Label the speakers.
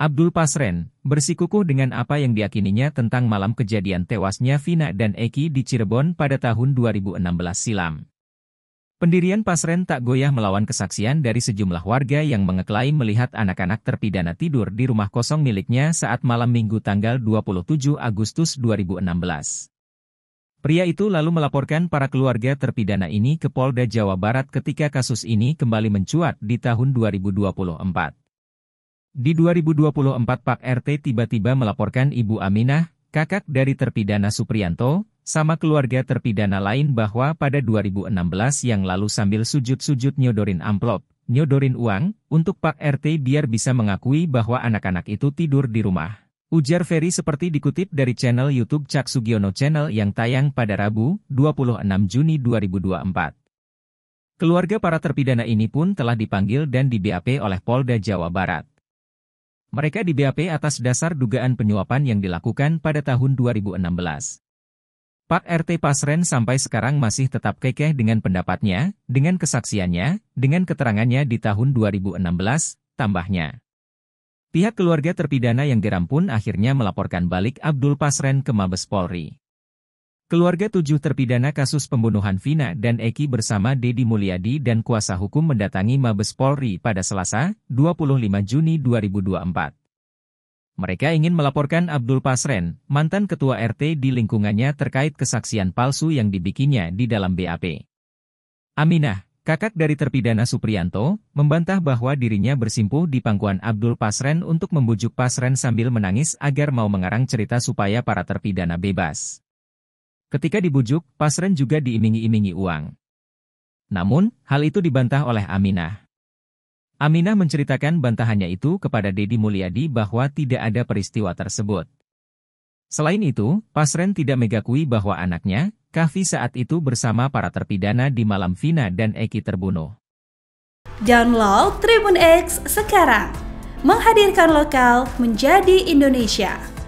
Speaker 1: Abdul Pasren, bersikukuh dengan apa yang diakininya tentang malam kejadian tewasnya Vina dan Eki di Cirebon pada tahun 2016 silam. Pendirian Pasren tak goyah melawan kesaksian dari sejumlah warga yang mengeklaim melihat anak-anak terpidana tidur di rumah kosong miliknya saat malam minggu tanggal 27 Agustus 2016. Pria itu lalu melaporkan para keluarga terpidana ini ke Polda Jawa Barat ketika kasus ini kembali mencuat di tahun 2024. Di 2024 Pak RT tiba-tiba melaporkan Ibu Aminah, kakak dari terpidana Suprianto, sama keluarga terpidana lain bahwa pada 2016 yang lalu sambil sujud-sujud nyodorin amplop, nyodorin uang, untuk Pak RT biar bisa mengakui bahwa anak-anak itu tidur di rumah. Ujar Ferry seperti dikutip dari channel YouTube Cak Sugiono Channel yang tayang pada Rabu, 26 Juni 2024. Keluarga para terpidana ini pun telah dipanggil dan di BAP oleh Polda Jawa Barat. Mereka di BAP atas dasar dugaan penyuapan yang dilakukan pada tahun 2016. Pak RT Pasren sampai sekarang masih tetap kekeh dengan pendapatnya, dengan kesaksiannya, dengan keterangannya di tahun 2016, tambahnya. Pihak keluarga terpidana yang geram pun akhirnya melaporkan balik Abdul Pasren ke Mabes Polri. Keluarga tujuh terpidana kasus pembunuhan Vina dan Eki bersama Dedi Mulyadi dan kuasa hukum mendatangi Mabes Polri pada Selasa, 25 Juni 2024. Mereka ingin melaporkan Abdul Pasren, mantan ketua RT di lingkungannya terkait kesaksian palsu yang dibikinnya di dalam BAP. Aminah, kakak dari terpidana Suprianto, membantah bahwa dirinya bersimpuh di pangkuan Abdul Pasren untuk membujuk Pasren sambil menangis agar mau mengarang cerita supaya para terpidana bebas. Ketika dibujuk, Pasren juga diiming imingi uang. Namun, hal itu dibantah oleh Aminah. Aminah menceritakan bantahannya itu kepada Dedi Mulyadi bahwa tidak ada peristiwa tersebut. Selain itu, Pasren tidak mengakui bahwa anaknya, Kahfi saat itu bersama para terpidana di malam Vina dan Eki terbunuh. Download Tribun X sekarang. Menghadirkan lokal menjadi Indonesia.